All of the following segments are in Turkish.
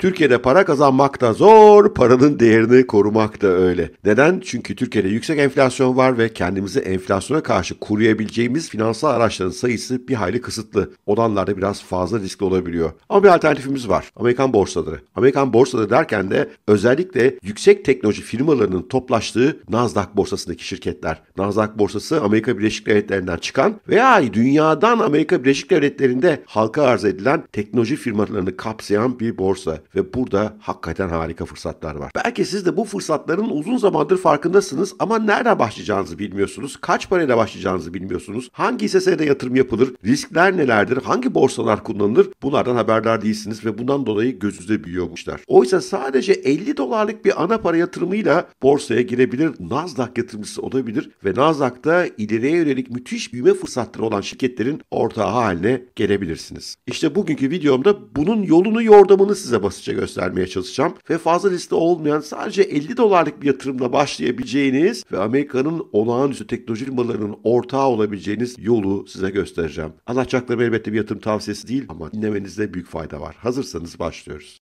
Türkiye'de para kazanmak da zor, paranın değerini korumak da öyle. Neden? Çünkü Türkiye'de yüksek enflasyon var ve kendimizi enflasyona karşı koruyabileceğimiz finansal araçların sayısı bir hayli kısıtlı. Odanlarda biraz fazla riskli olabiliyor. Ama bir alternatifimiz var. Amerikan borsaları. Amerikan borsaları derken de özellikle yüksek teknoloji firmalarının toplaştığı Nasdaq borsasındaki şirketler. Nasdaq borsası Amerika Birleşik Devletleri'nden çıkan veya dünyadan Amerika Birleşik Devletleri'nde halka arz edilen teknoloji firmalarını kapsayan bir borsa ve burada hakikaten harika fırsatlar var. Belki siz de bu fırsatların uzun zamandır farkındasınız ama nereden başlayacağınızı bilmiyorsunuz. Kaç parayla başlayacağınızı bilmiyorsunuz. Hangi hissesine yatırım yapılır? Riskler nelerdir? Hangi borsalar kullanılır? Bunlardan haberdar değilsiniz ve bundan dolayı gözünüzde büyüyor Oysa sadece 50 dolarlık bir ana para yatırımıyla borsaya girebilir, Nasdaq yatırımcısı olabilir ve Nasdaq'ta ileriye yönelik müthiş büyüme fırsatları olan şirketlerin ortağı haline gelebilirsiniz. İşte bugünkü videomda bunun yolunu yordamını size basıyorum basitçe göstermeye çalışacağım ve fazla liste olmayan sadece 50 dolarlık bir yatırımla başlayabileceğiniz ve Amerika'nın olağanüstü teknoloji firmalarının ortağı olabileceğiniz yolu size göstereceğim. Anlatacaklarım elbette bir yatırım tavsiyesi değil ama dinlemenizde büyük fayda var. Hazırsanız başlıyoruz.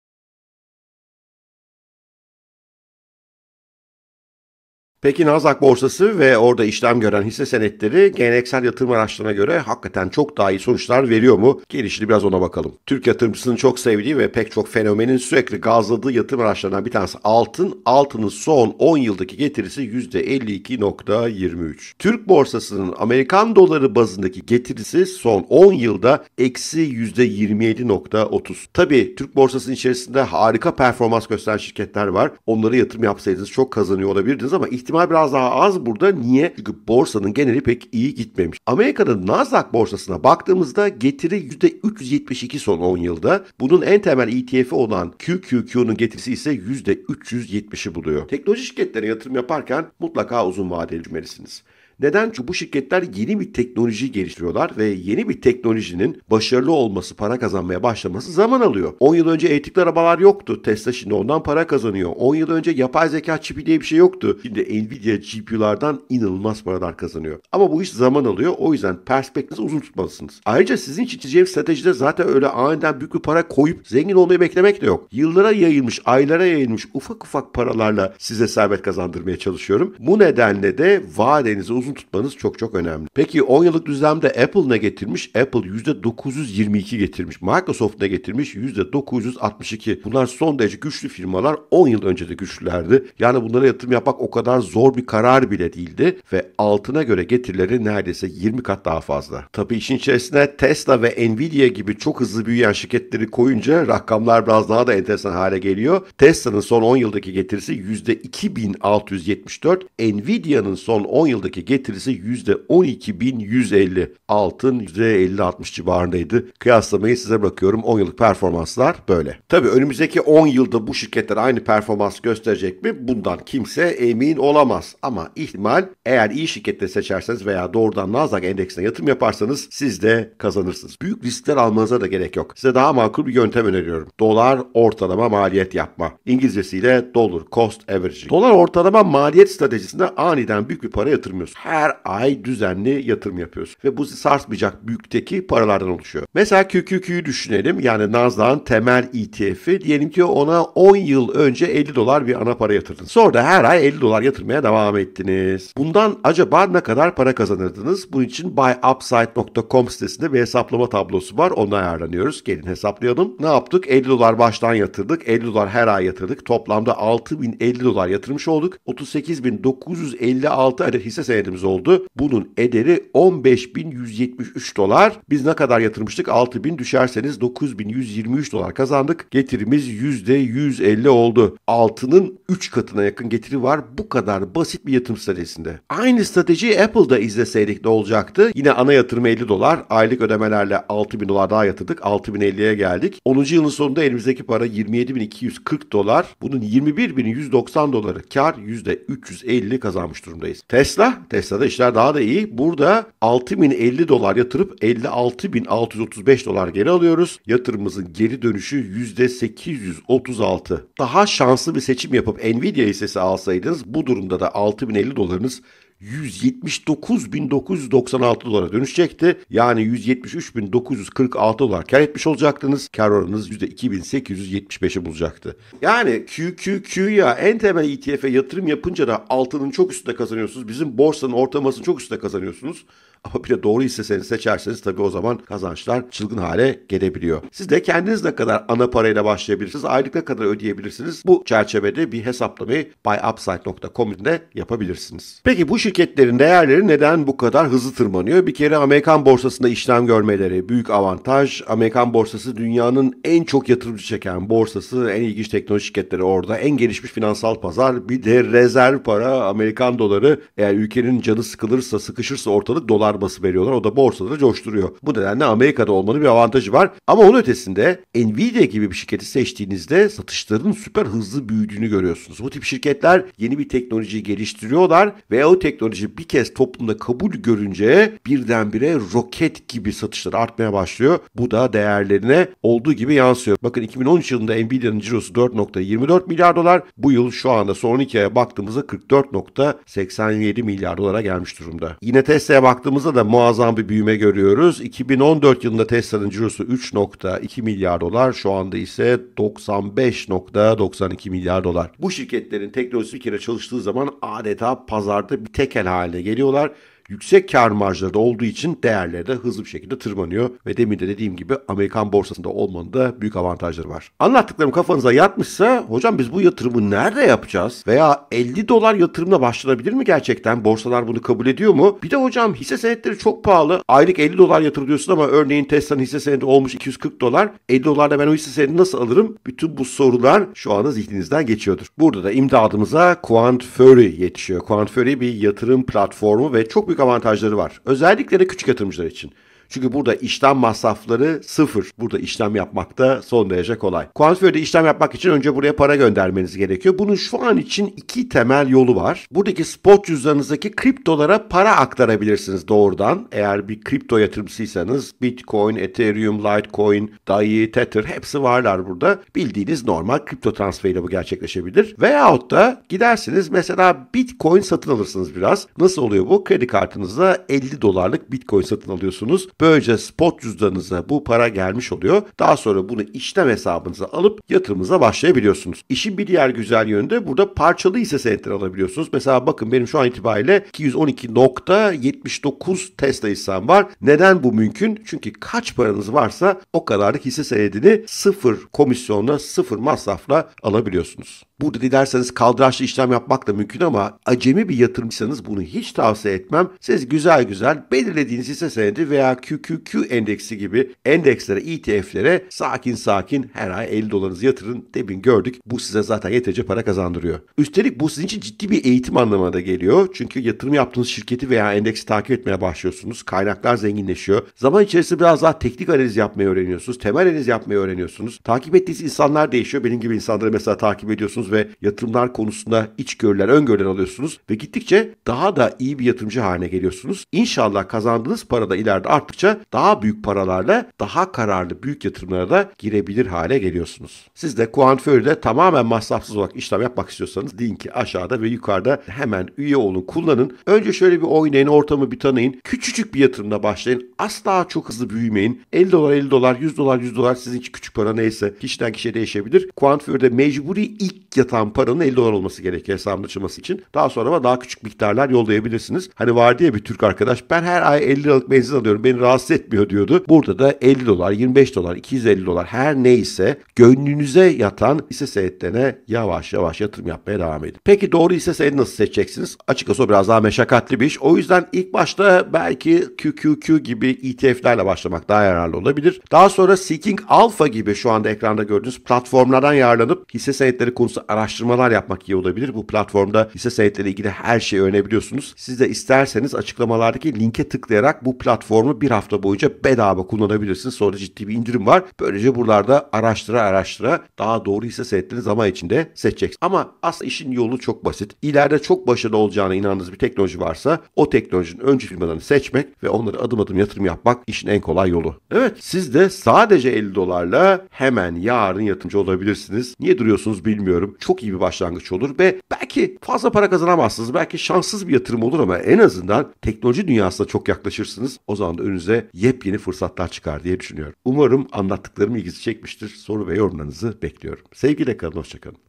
Peki Nasdaq borsası ve orada işlem gören hisse senetleri geleneksel yatırım araçlarına göre hakikaten çok daha iyi sonuçlar veriyor mu? Gelişini biraz ona bakalım. Türk yatırımcısının çok sevdiği ve pek çok fenomenin sürekli gazladığı yatırım araçlarından bir tanesi altın. Altının son 10 yıldaki getirisi %52.23. Türk borsasının Amerikan doları bazındaki getirisi son 10 yılda eksi %27.30. Tabii Türk borsasının içerisinde harika performans gösteren şirketler var. Onlara yatırım yapsaydınız çok kazanıyor olabilirdiniz ama ihtiyaç ihtimal biraz daha az burada. Niye? Çünkü borsanın geneli pek iyi gitmemiş. Amerika'nın Nasdaq borsasına baktığımızda getiri %372 son 10 yılda. Bunun en temel ETF'i olan QQQ'nun getirisi ise %370'i buluyor. Teknoloji şirketlerine yatırım yaparken mutlaka uzun vadeli düşünmelisiniz. Neden? Çünkü bu şirketler yeni bir teknoloji geliştiriyorlar ve yeni bir teknolojinin başarılı olması, para kazanmaya başlaması zaman alıyor. 10 yıl önce elektrikli arabalar yoktu. Tesla şimdi ondan para kazanıyor. 10 yıl önce yapay zeka çipi diye bir şey yoktu. Şimdi Nvidia GPU'lardan inanılmaz paralar kazanıyor. Ama bu iş zaman alıyor. O yüzden perspektifinizi uzun tutmalısınız. Ayrıca sizin için çizeceğim stratejide zaten öyle aniden büyük bir para koyup zengin olmayı beklemek de yok. Yıllara yayılmış, aylara yayılmış ufak ufak paralarla size servet kazandırmaya çalışıyorum. Bu nedenle de vadenizi uzun uzun tutmanız çok çok önemli. Peki 10 yıllık düzlemde Apple ne getirmiş? Apple %922 getirmiş. Microsoft ne getirmiş? %962. Bunlar son derece güçlü firmalar. 10 yıl önce de güçlülerdi. Yani bunlara yatırım yapmak o kadar zor bir karar bile değildi ve altına göre getirileri neredeyse 20 kat daha fazla. Tabi işin içerisine Tesla ve Nvidia gibi çok hızlı büyüyen şirketleri koyunca rakamlar biraz daha da enteresan hale geliyor. Tesla'nın son 10 yıldaki getirisi %2674, Nvidia'nın son 10 yıldaki getirisi getirisi %12.150 altın %50-60 civarındaydı. Kıyaslamayı size bırakıyorum 10 yıllık performanslar böyle. Tabii önümüzdeki 10 yılda bu şirketler aynı performans gösterecek mi? Bundan kimse emin olamaz. Ama ihtimal eğer iyi şirketleri seçerseniz veya doğrudan Nasdaq endeksine yatırım yaparsanız siz de kazanırsınız. Büyük riskler almanıza da gerek yok. Size daha makul bir yöntem öneriyorum. Dolar ortalama maliyet yapma. İngilizcesiyle dollar cost averaging. Dolar ortalama maliyet stratejisinde aniden büyük bir para yatırmıyorsun her ay düzenli yatırım yapıyorsun. Ve bu sarsmayacak büyükteki paralardan oluşuyor. Mesela QQQ'yu düşünelim. Yani Nasdaq'ın temel ETF'i. Diyelim ki ona 10 yıl önce 50 dolar bir ana para yatırdın. Sonra da her ay 50 dolar yatırmaya devam ettiniz. Bundan acaba ne kadar para kazanırdınız? Bunun için buyupside.com sitesinde bir hesaplama tablosu var. Onu ayarlanıyoruz. Gelin hesaplayalım. Ne yaptık? 50 dolar baştan yatırdık. 50 dolar her ay yatırdık. Toplamda 6050 dolar yatırmış olduk. 38956 adet hisse senedimiz ödememiz oldu. Bunun ederi 15.173 dolar. Biz ne kadar yatırmıştık? 6.000 düşerseniz 9.123 dolar kazandık. Getirimiz %150 oldu. Altının 3 katına yakın getiri var. Bu kadar basit bir yatırım stratejisinde. Aynı stratejiyi Apple'da izleseydik ne olacaktı? Yine ana yatırım 50 dolar. Aylık ödemelerle 6.000 dolar daha yatırdık. 6.050'ye geldik. 10. yılın sonunda elimizdeki para 27.240 dolar. Bunun 21.190 doları kar %350 kazanmış durumdayız. Tesla, Tesla Tesla'da işler daha da iyi. Burada 6050 dolar yatırıp 56635 dolar geri alıyoruz. Yatırımımızın geri dönüşü %836. Daha şanslı bir seçim yapıp Nvidia hissesi alsaydınız bu durumda da 6050 dolarınız 179.996 dolara dönüşecekti. Yani 173.946 dolar kar etmiş olacaktınız. Kar oranınız %2875'i bulacaktı. Yani QQQ ya en temel ETF'e yatırım yapınca da altının çok üstünde kazanıyorsunuz. Bizim borsanın ortalamasının çok üstünde kazanıyorsunuz. Ama bir de doğru hissesini seçerseniz tabii o zaman kazançlar çılgın hale gelebiliyor. Siz de kendiniz ne kadar ana parayla başlayabilirsiniz, aylık ne kadar ödeyebilirsiniz? Bu çerçevede bir hesaplamayı buyupside.com'de yapabilirsiniz. Peki bu şirketlerin değerleri neden bu kadar hızlı tırmanıyor? Bir kere Amerikan borsasında işlem görmeleri büyük avantaj. Amerikan borsası dünyanın en çok yatırımcı çeken borsası, en ilginç teknoloji şirketleri orada, en gelişmiş finansal pazar, bir de rezerv para, Amerikan doları. Eğer ülkenin canı sıkılırsa, sıkışırsa ortalık dolar darması veriyorlar. O da borsada coşturuyor. Bu nedenle Amerika'da olmanın bir avantajı var. Ama onun ötesinde Nvidia gibi bir şirketi seçtiğinizde satışların süper hızlı büyüdüğünü görüyorsunuz. Bu tip şirketler yeni bir teknolojiyi geliştiriyorlar ve o teknoloji bir kez toplumda kabul görünce birdenbire roket gibi satışlar artmaya başlıyor. Bu da değerlerine olduğu gibi yansıyor. Bakın 2013 yılında Nvidia'nın cirosu 4.24 milyar dolar. Bu yıl şu anda son iki aya baktığımızda 44.87 milyar dolara gelmiş durumda. Yine Tesla'ya baktığımız baktığımızda da muazzam bir büyüme görüyoruz. 2014 yılında Tesla'nın cirosu 3.2 milyar dolar şu anda ise 95.92 milyar dolar. Bu şirketlerin teknolojisi bir kere çalıştığı zaman adeta pazarda bir tekel haline geliyorlar yüksek kar marjları da olduğu için değerleri de hızlı bir şekilde tırmanıyor ve demin de dediğim gibi Amerikan borsasında olmanın da büyük avantajları var. Anlattıklarım kafanıza yatmışsa hocam biz bu yatırımı nerede yapacağız veya 50 dolar yatırımla başlanabilir mi gerçekten? Borsalar bunu kabul ediyor mu? Bir de hocam hisse senetleri çok pahalı. Aylık 50 dolar yatırıyorsun ama örneğin Tesla'nın hisse senedi olmuş 240 dolar. 50 dolarla ben o hisse senedini nasıl alırım? Bütün bu sorular şu anda zihninizden geçiyordur. Burada da imdadımıza Quant Fury yetişiyor. Quant Fury bir yatırım platformu ve çok büyük büyük avantajları var. Özellikle de küçük yatırımcılar için. Çünkü burada işlem masrafları sıfır. Burada işlem yapmak da son derece kolay. Kuantifiyo'da işlem yapmak için önce buraya para göndermeniz gerekiyor. Bunun şu an için iki temel yolu var. Buradaki spot cüzdanınızdaki kriptolara para aktarabilirsiniz doğrudan. Eğer bir kripto yatırımcısıysanız Bitcoin, Ethereum, Litecoin, DAI, Tether hepsi varlar burada. Bildiğiniz normal kripto transferiyle bu gerçekleşebilir. Veyahut da gidersiniz mesela Bitcoin satın alırsınız biraz. Nasıl oluyor bu? Kredi kartınızda 50 dolarlık Bitcoin satın alıyorsunuz. Böylece spot cüzdanınıza bu para gelmiş oluyor. Daha sonra bunu işlem hesabınıza alıp yatırımınıza başlayabiliyorsunuz. İşin bir diğer güzel yönü de burada parçalı hisse senetleri alabiliyorsunuz. Mesela bakın benim şu an itibariyle 212.79 Tesla hissem var. Neden bu mümkün? Çünkü kaç paranız varsa o kadarlık hisse senedini sıfır komisyonla, sıfır masrafla alabiliyorsunuz. Burada dilerseniz kaldıraçlı işlem yapmak da mümkün ama acemi bir yatırımcıysanız bunu hiç tavsiye etmem. Siz güzel güzel belirlediğiniz hisse senedi veya QQQ endeksi gibi endekslere, ETF'lere sakin sakin her ay 50 dolarınızı yatırın demin gördük. Bu size zaten yeterince para kazandırıyor. Üstelik bu sizin için ciddi bir eğitim anlamına da geliyor. Çünkü yatırım yaptığınız şirketi veya endeksi takip etmeye başlıyorsunuz. Kaynaklar zenginleşiyor. Zaman içerisinde biraz daha teknik analiz yapmayı öğreniyorsunuz. Temel analiz yapmayı öğreniyorsunuz. Takip ettiğiniz insanlar değişiyor. Benim gibi insanları mesela takip ediyorsunuz alıyorsunuz ve yatırımlar konusunda içgörüler, öngörüler alıyorsunuz ve gittikçe daha da iyi bir yatırımcı haline geliyorsunuz. İnşallah kazandığınız para da ileride arttıkça daha büyük paralarla daha kararlı büyük yatırımlara da girebilir hale geliyorsunuz. Siz de kuantföyde tamamen masrafsız olarak işlem yapmak istiyorsanız linki aşağıda ve yukarıda hemen üye olun, kullanın. Önce şöyle bir oynayın, ortamı bir tanıyın. Küçücük bir yatırımla başlayın. Asla çok hızlı büyümeyin. 50 dolar 50 dolar, 100 dolar 100 dolar sizin için küçük para neyse kişiden kişiye değişebilir. Kuantföyde mecburi ilk yatağın paranın 50 dolar olması gerekiyor hesabın açılması için. Daha sonra ama daha küçük miktarlar yollayabilirsiniz. Hani vardı ya bir Türk arkadaş ben her ay 50 liralık benzin alıyorum beni rahatsız etmiyor diyordu. Burada da 50 dolar, 25 dolar, 250 dolar her neyse gönlünüze yatan hisse senetlerine yavaş yavaş yatırım yapmaya devam edin. Peki doğru hisse senedi nasıl seçeceksiniz? Açıkçası o biraz daha meşakkatli bir iş. O yüzden ilk başta belki QQQ gibi ETF'lerle başlamak daha yararlı olabilir. Daha sonra Seeking Alpha gibi şu anda ekranda gördüğünüz platformlardan yararlanıp hisse senetleri konusu araştırmalar yapmak iyi olabilir. Bu platformda hisse senetleriyle ilgili her şeyi öğrenebiliyorsunuz. Siz de isterseniz açıklamalardaki linke tıklayarak bu platformu bir hafta boyunca bedava kullanabilirsiniz. Sonra ciddi bir indirim var. Böylece buralarda araştıra araştıra daha doğru hisse senetlerini zaman içinde seçeceksiniz. Ama aslında işin yolu çok basit. İleride çok başarılı olacağına inandığınız bir teknoloji varsa o teknolojinin öncü firmalarını seçmek ve onları adım adım yatırım yapmak işin en kolay yolu. Evet siz de sadece 50 dolarla hemen yarın yatırımcı olabilirsiniz. Niye duruyorsunuz bilmiyorum çok iyi bir başlangıç olur ve belki fazla para kazanamazsınız. Belki şanssız bir yatırım olur ama en azından teknoloji dünyasına çok yaklaşırsınız. O zaman da önünüze yepyeni fırsatlar çıkar diye düşünüyorum. Umarım anlattıklarım ilgisi çekmiştir. Soru ve yorumlarınızı bekliyorum. Sevgiyle kalın, hoşçakalın.